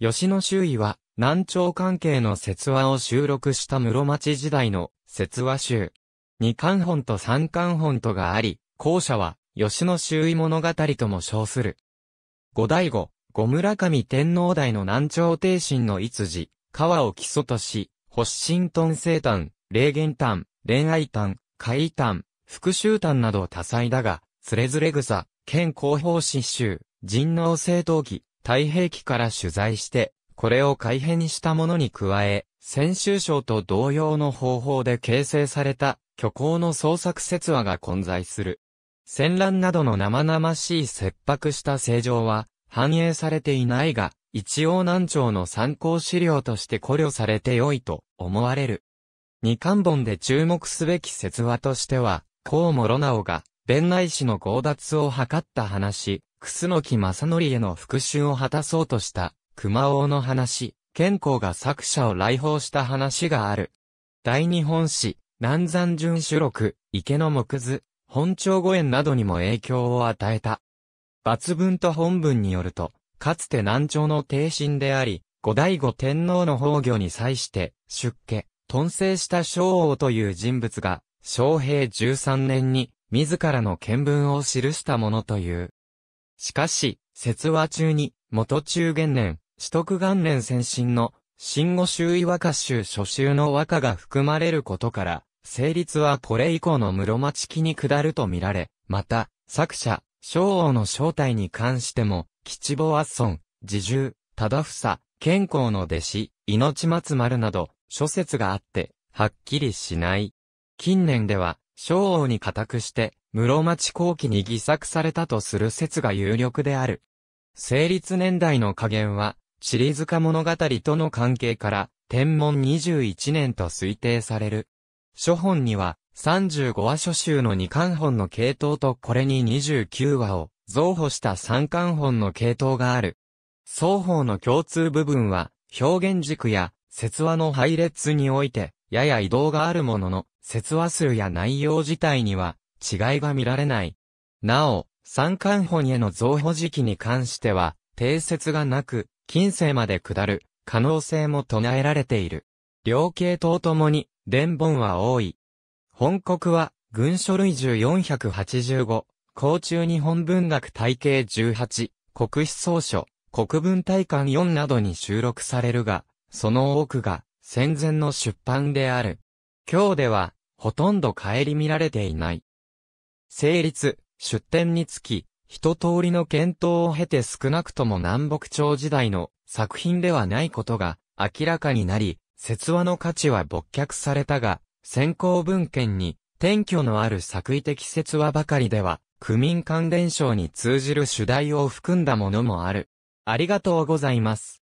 吉野周囲は、南朝関係の説話を収録した室町時代の説話集。二巻本と三巻本とがあり、後者は、吉野周囲物語とも称する。五代後、五村上天皇代の南朝帝神の一時、川を基礎とし、発神遁生誕、霊言誕、恋愛誕、異誕、復讐誕など多彩だが、つれづれ草、県広報詩集、人王正闘記、太平記から取材して、これを改変したものに加え、先週章と同様の方法で形成された虚構の創作説話が混在する。戦乱などの生々しい切迫した正常は反映されていないが、一応南朝の参考資料として考慮されて良いと思われる。二巻本で注目すべき説話としては、ロナ直が、弁内氏の強奪を図った話、楠木正則への復讐を果たそうとした熊王の話、健康が作者を来訪した話がある。大日本史、南山淳主録、池の木図、本朝五苑などにも影響を与えた。抜文と本文によると、かつて南朝の帝神であり、後醍醐天皇の崩御に際して、出家、遁生した昭王という人物が、昭平13年に、自らの見聞を記したものという。しかし、説話中に、元中元年、取得元年先進の、新語周囲和歌集初集の和歌が含まれることから、成立はこれ以降の室町期に下るとみられ、また、作者、昭王の正体に関しても、吉坊圧っ自重、忠房、健康の弟子、命松丸など、諸説があって、はっきりしない。近年では、昭王に固くして、室町後期に偽作されたとする説が有力である。成立年代の加減は、チリ塚物語との関係から、天文21年と推定される。諸本には、35話書集の2巻本の系統とこれに29話を、増補した3巻本の系統がある。双方の共通部分は、表現軸や、説話の配列において、やや移動があるものの、説話数や内容自体には、違いが見られない。なお、三冠本への増補時期に関しては、定説がなく、近世まで下る、可能性も唱えられている。両系統ともに、伝本は多い。本国は、軍書類1485、高中日本文学体系18、国史総書、国文体感4などに収録されるが、その多くが戦前の出版である。今日では、ほとんど顧みられていない。成立、出展につき、一通りの検討を経て少なくとも南北朝時代の作品ではないことが明らかになり、説話の価値は勃却されたが、先行文献に、転居のある作為的説話ばかりでは、区民関連省に通じる主題を含んだものもある。ありがとうございます。